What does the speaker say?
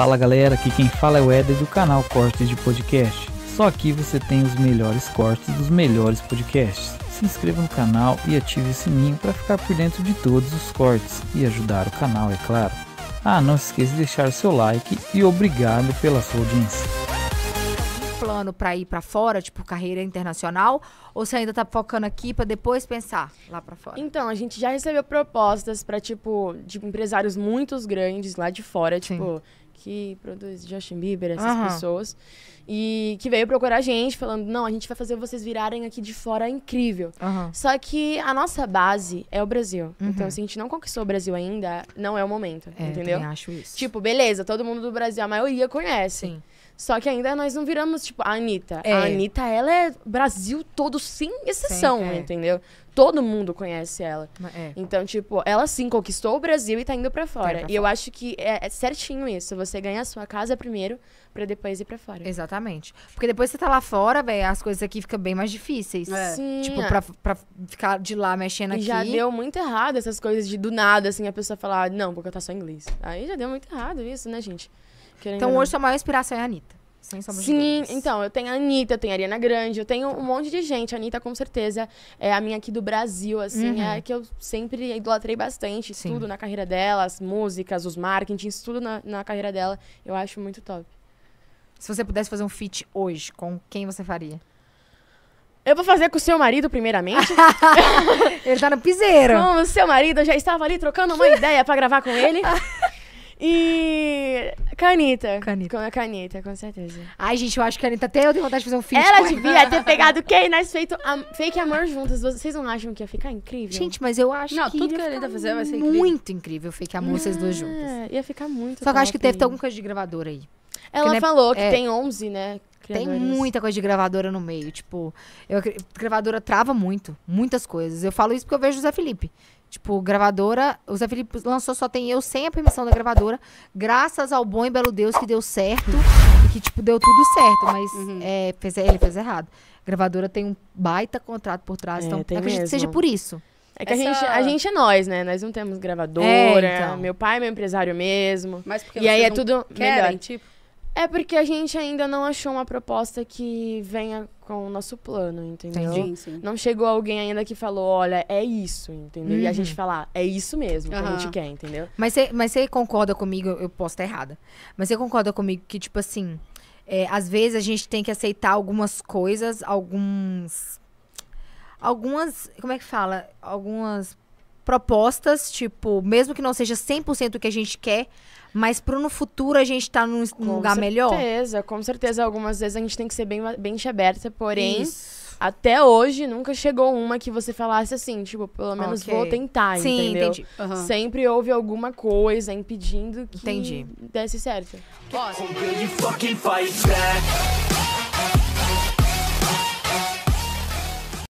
Fala galera, aqui quem fala é o Eder do canal Cortes de Podcast. Só aqui você tem os melhores cortes dos melhores podcasts. Se inscreva no canal e ative o sininho para ficar por dentro de todos os cortes e ajudar o canal, é claro. Ah, não se esqueça de deixar o seu like e obrigado pela sua audiência. Plano para ir para fora, tipo carreira internacional, ou você ainda tá focando aqui para depois pensar lá para fora? Então, a gente já recebeu propostas para tipo de empresários muito grandes lá de fora, Sim. tipo que produz Justin Bieber, essas uhum. pessoas. E que veio procurar a gente, falando: não, a gente vai fazer vocês virarem aqui de fora incrível. Uhum. Só que a nossa base é o Brasil. Então, uhum. Então, se a gente não conquistou o Brasil ainda, não é o momento. É, entendeu? Eu acho isso. Tipo, beleza, todo mundo do Brasil, a maioria conhece. Sim. Só que ainda nós não viramos, tipo, a Anitta. É. A Anitta, ela é Brasil todo, sem exceção, sim, é. entendeu? Todo mundo conhece ela. É. Então, tipo, ela sim conquistou o Brasil e tá indo pra fora. Tá pra e fora. eu acho que é, é, certinho isso. Você ganha a sua casa primeiro, pra depois ir pra fora. Exatamente. Porque depois você tá lá fora, velho, as coisas aqui ficam bem mais difíceis. É. Sim. Tipo, é. pra, pra, ficar de lá mexendo e aqui. Já deu muito errado essas coisas de do nada, assim, a pessoa falar, ah, não, porque eu tá só inglês. Aí já deu muito errado isso, né, gente? Querendo então hoje sua maior inspiração é a Anitta. Sim, de então, eu tenho a Anitta, eu tenho a Ariana Grande, eu tenho um monte de gente. A Anitta, com certeza, é a minha aqui do Brasil, assim, é uhum. é a que eu sempre idolatrei bastante. Sim. Tudo na carreira dela, as músicas, os marketings, tudo na, na carreira dela. Eu acho muito top. Se você pudesse fazer um feat hoje, com quem você faria? Eu vou fazer com o seu marido, primeiramente. ele tá no piseiro. Com o seu marido, eu já estava ali trocando uma ideia para gravar com ele. E. Canita. Canita. Com a Canita, com certeza. Ai, gente, eu acho que a Anitta até eu tenho vontade de fazer um feat. Ela devia ter pegado Kay nós feito am fake amor juntas. Vocês não acham que ia ficar incrível? Gente, mas eu acho não, que. Não, tudo que a Anitta fazer vai ser incrível. Muito incrível fake amor, ah, vocês duas ah, juntas. Ia ficar muito. Só que eu acho que deve ter alguma coisa de gravadora aí. Ela Porque, né, falou que é... tem 11, né? Tem muita coisa de gravadora no meio. Tipo, eu, gravadora trava muito, muitas coisas. Eu falo isso porque eu vejo o Zé Felipe. Tipo, gravadora, o Zé Felipe lançou Só Tem Eu sem a permissão da gravadora, graças ao bom e belo Deus que deu certo e que, tipo, deu tudo certo, mas uhum. é, fez, ele fez errado. gravadora tem um baita contrato por trás, é, então acredito mesmo. que seja por isso. É que Essa... a, gente, a gente é nós, né? Nós não temos gravadora, é, então. meu pai é meu empresário mesmo. Mas porque e aí é tudo querem, melhor. Tipo... É porque a gente ainda não achou uma proposta que venha com o nosso plano, entendeu? Sim, sim. Não chegou alguém ainda que falou, olha, é isso, entendeu? Uhum. E a gente uhum. falar, ah, é isso mesmo uhum. que a gente quer, entendeu? Mas você mas concorda comigo, eu posso estar errada, mas você concorda comigo que, tipo assim, é, às vezes a gente tem que aceitar algumas coisas, alguns. Algumas. Como é que fala? Algumas propostas, tipo, mesmo que não seja 100% o que a gente quer, mas pro no futuro a gente tá num, lugar certeza, melhor. Com certeza, com certeza. Algumas vezes a gente tem que ser bem, bem aberta, porém, Isso. até hoje nunca chegou uma que você falasse assim, tipo, pelo menos okay. vou tentar, Sim, entendeu? Entendi. Uhum. Sempre houve alguma coisa impedindo que entendi. desse certo.